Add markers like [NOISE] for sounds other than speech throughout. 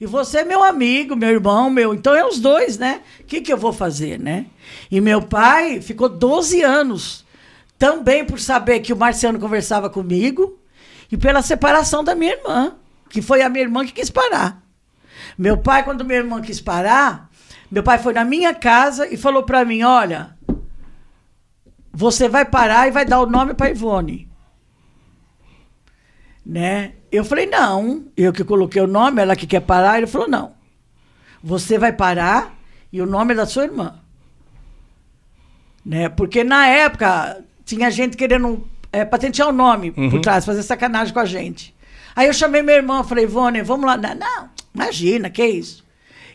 E você é meu amigo, meu irmão, meu. Então é os dois, né? O que, que eu vou fazer, né? E meu pai ficou 12 anos também por saber que o Marciano conversava comigo e pela separação da minha irmã, que foi a minha irmã que quis parar. Meu pai, quando minha irmã quis parar, meu pai foi na minha casa e falou para mim: Olha, você vai parar e vai dar o nome para Ivone né? Eu falei, não. Eu que coloquei o nome, ela que quer parar. Ele falou, não. Você vai parar e o nome é da sua irmã. Né? Porque na época tinha gente querendo é, patentear o nome uhum. por trás, fazer sacanagem com a gente. Aí eu chamei minha irmã, falei, Ivone, vamos lá. Não, imagina, que isso?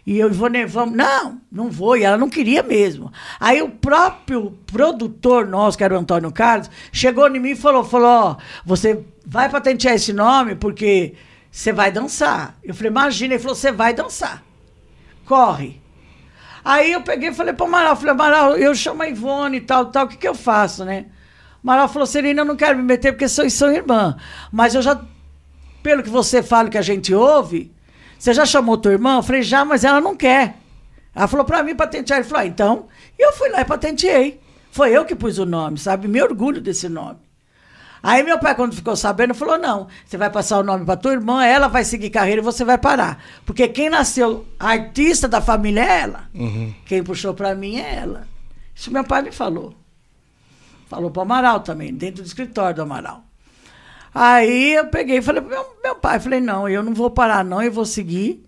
E eu, Ivone, vamos. Não, não vou. E ela não queria mesmo. Aí o próprio produtor nosso, que era o Antônio Carlos, chegou em mim e falou: falou, ó, você vai patentear esse nome porque você vai dançar. Eu falei, imagina. Ele falou, você vai dançar. Corre. Aí eu peguei e falei pro Amaral, falei, Amaral, eu chamo a Ivone e tal, tal, o que, que eu faço, né? Amaral falou, Serena, eu não quero me meter porque vocês sou irmã. Mas eu já, pelo que você fala que a gente ouve, você já chamou tua irmã? Eu falei, já, mas ela não quer. Ela falou para mim patentear. Ele falou, ah, então. E eu fui lá e patenteei. Foi eu que pus o nome, sabe? Me orgulho desse nome. Aí meu pai, quando ficou sabendo, falou: não, você vai passar o nome para tua irmã, ela vai seguir carreira e você vai parar. Porque quem nasceu artista da família é ela. Uhum. Quem puxou para mim é ela. Isso meu pai me falou. Falou para Amaral também, dentro do escritório do Amaral. Aí eu peguei e falei pro meu, meu pai, falei, não, eu não vou parar, não, eu vou seguir.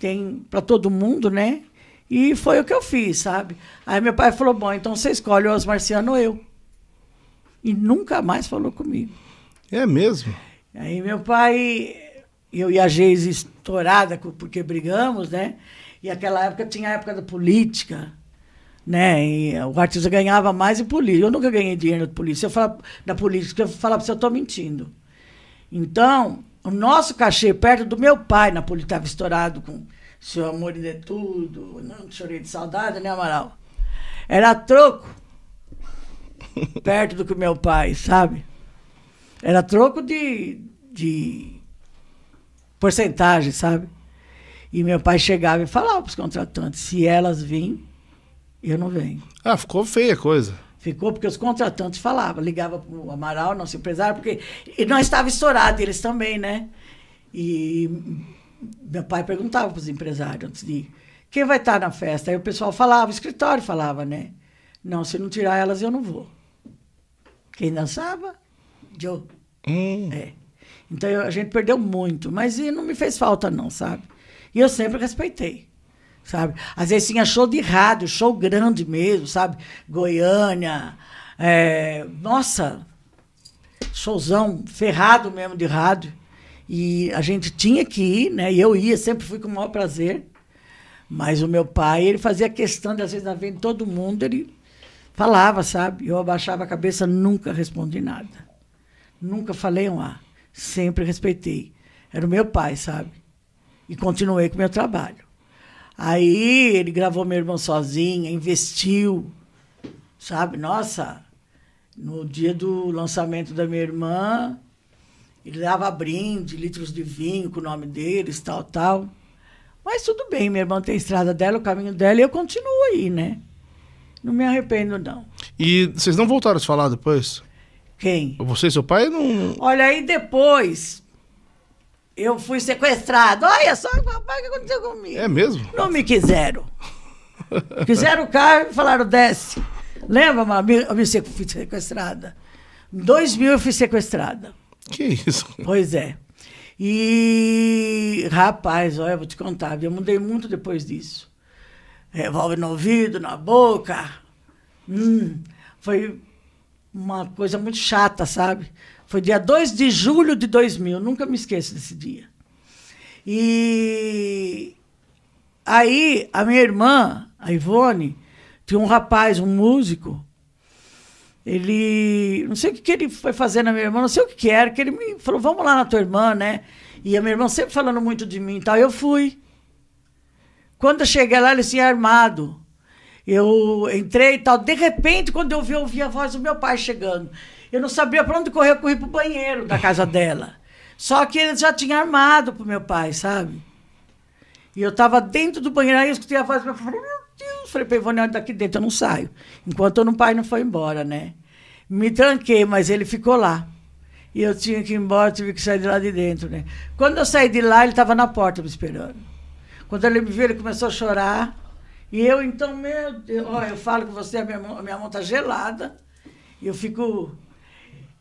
Tem para todo mundo, né? E foi o que eu fiz, sabe? Aí meu pai falou, bom, então você escolhe o Os Marciano ou eu. E nunca mais falou comigo. É mesmo? Aí meu pai, eu e a Geise estourada, porque brigamos, né? E aquela época tinha a época da política né? E o artista ganhava mais em política. Eu nunca ganhei dinheiro de polícia. Eu falo, da política, eu falava para você, eu estou mentindo. Então, o nosso cachê, perto do meu pai, Napoli estava estourado com Seu Amor e de Tudo, não chorei de saudade, né, Amaral? Era troco. [LAUGHS] perto do que meu pai, sabe? Era troco de, de porcentagem, sabe? E meu pai chegava e falava para os contratantes: se elas virem, eu não venho. Ah, ficou feia a coisa. Ficou porque os contratantes falavam, ligava para o Amaral, nosso empresário, porque e nós estava estourado, eles também, né? E meu pai perguntava para os empresários antes de ir, quem vai estar tá na festa? Aí o pessoal falava, o escritório falava, né? Não, se não tirar elas, eu não vou. Quem dançava? Joe. Hum. É. Então eu, a gente perdeu muito, mas e não me fez falta, não, sabe? E eu sempre respeitei sabe? Às vezes tinha show de rádio, show grande mesmo, sabe? Goiânia, é, nossa, showzão ferrado mesmo de rádio. E a gente tinha que ir, né? E eu ia, sempre fui com o maior prazer. Mas o meu pai, ele fazia questão de, às vezes, na frente de todo mundo, ele falava, sabe? Eu abaixava a cabeça, nunca respondi nada. Nunca falei um A. Sempre respeitei. Era o meu pai, sabe? E continuei com o meu trabalho. Aí ele gravou meu irmão sozinho, investiu, sabe? Nossa, no dia do lançamento da minha irmã, ele dava brinde, litros de vinho com o nome deles, tal, tal. Mas tudo bem, minha irmã tem a estrada dela, o caminho dela, e eu continuo aí, né? Não me arrependo, não. E vocês não voltaram a falar depois? Quem? Você e seu pai não. Olha, aí depois eu fui sequestrado. Olha só rapaz, o que aconteceu comigo. É mesmo? Não me quiseram. [LAUGHS] Quiseram o carro e falaram, desce. Lembra, mano? Eu me fui sequestrada. Em 2000 eu fui sequestrada. Que isso? Pois é. E, rapaz, olha, vou te contar, eu mudei muito depois disso. Revolve no ouvido, na boca. Hum, foi uma coisa muito chata, sabe? Foi dia 2 de julho de 2000, nunca me esqueço desse dia. E aí a minha irmã, a Ivone, tinha um rapaz, um músico. Ele, não sei o que, que ele foi fazer na minha irmã, não sei o que, que era, que ele me falou: "Vamos lá na tua irmã, né?" E a minha irmã sempre falando muito de mim, e tal. Eu fui. Quando eu cheguei lá, ele tinha assim, armado. Eu entrei e tal. De repente, quando eu vi, eu ouvi a voz do meu pai chegando. Eu não sabia para onde correr, eu corri pro banheiro da casa dela. Só que ele já tinha armado pro meu pai, sabe? E eu estava dentro do banheiro, aí eu escutei a voz do meu pai. Falei, meu Deus, falei, Pevone, daqui dentro eu não saio. Enquanto o pai não foi embora, né? Me tranquei, mas ele ficou lá. E eu tinha que ir embora, tive que sair de lá de dentro, né? Quando eu saí de lá, ele estava na porta me esperando. Quando ele me viu, ele começou a chorar. E eu, então, meu Deus, ó, eu falo com você, a minha mão, minha mão tá gelada. E eu fico.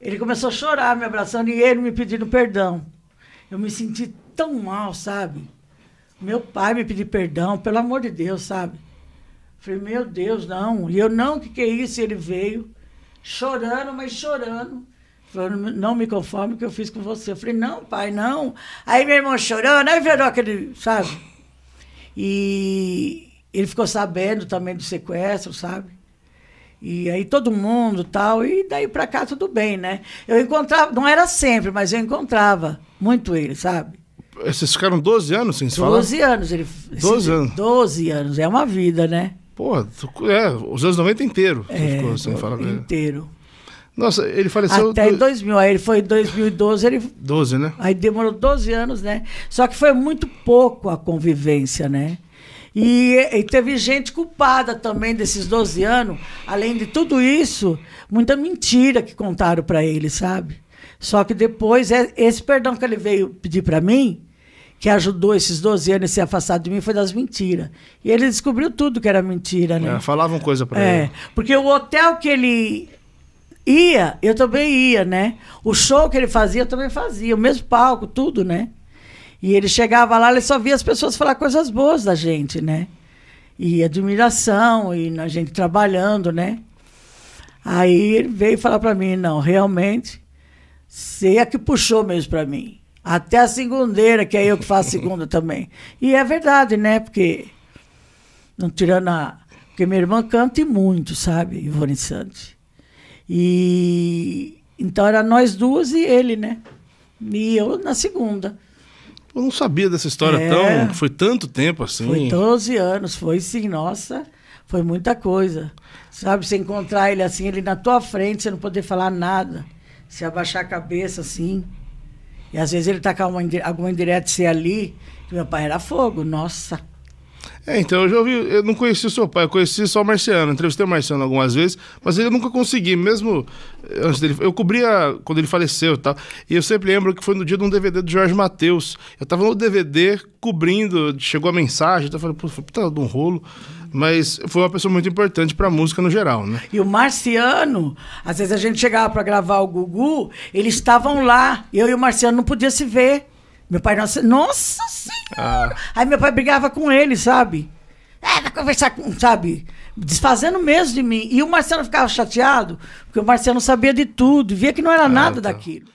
Ele começou a chorar me abraçando e ele me pedindo perdão. Eu me senti tão mal, sabe? Meu pai me pediu perdão, pelo amor de Deus, sabe? Falei, meu Deus, não. E eu, não, o que, que é isso? E ele veio, chorando, mas chorando. Falando, não me conforme o que eu fiz com você. Eu falei, não, pai, não. Aí meu irmão chorando, aí virou aquele, sabe? E, ele ficou sabendo também do sequestro, sabe? E aí todo mundo tal, e daí pra cá tudo bem, né? Eu encontrava, não era sempre, mas eu encontrava muito ele, sabe? Vocês ficaram 12 anos sem se 12 falar? 12 anos. Ele, 12 anos? 12 anos, é uma vida, né? Pô, é, os anos 90 inteiro é, ficou sem falar com ele. inteiro. Nossa, ele faleceu... Até em 2000, aí ele foi em 2012, ele... 12, né? Aí demorou 12 anos, né? Só que foi muito pouco a convivência, né? E, e, teve gente culpada também desses 12 anos. Além de tudo isso, muita mentira que contaram para ele, sabe? Só que depois, é, esse perdão que ele veio pedir para mim, que ajudou esses 12 anos a se afastar de mim, foi das mentiras. E ele descobriu tudo que era mentira, né? É, falavam coisa para é, ele. Porque o hotel que ele ia, eu também ia, né? O show que ele fazia, eu também fazia. O mesmo palco, tudo, né? E ele chegava lá, ele só via as pessoas falar coisas boas da gente, né? E admiração, e a gente trabalhando, né? Aí ele veio falar para mim, não, realmente, você é que puxou mesmo para mim. Até a segundeira, que é eu que faço segunda [LAUGHS] também. E é verdade, né? Porque, não tirando a... Porque minha irmã canta e muito, sabe? Ivone Sante. E então era nós duas e ele, né? E eu na segunda. Eu não sabia dessa história é, tão. Foi tanto tempo assim. Foi 12 anos, foi sim, nossa. Foi muita coisa. Sabe, você encontrar ele assim, ele na tua frente, você não poder falar nada. Você abaixar a cabeça assim. E às vezes ele tá com uma, alguma indireta, ser é ali. Meu pai era fogo, nossa. É, então eu já ouvi, eu não conheci o seu pai, eu conheci só o Marciano, entrevistei o Marciano algumas vezes, mas eu nunca consegui, mesmo eh, antes dele. Eu cobria quando ele faleceu e tal, e eu sempre lembro que foi no dia de um DVD do Jorge Matheus. Eu tava no DVD cobrindo, chegou a mensagem, tá eu falei, puta, de um rolo. Mas foi uma pessoa muito importante a música no geral, né? E o Marciano, às vezes a gente chegava para gravar o Gugu, eles estavam lá, eu e o Marciano não podia se ver. Meu pai, nossa, nossa senhora! Ah. Aí meu pai brigava com ele, sabe? É, vai conversar com, sabe? Desfazendo mesmo de mim. E o Marcelo ficava chateado, porque o Marcelo sabia de tudo, via que não era ah, nada tá. daquilo.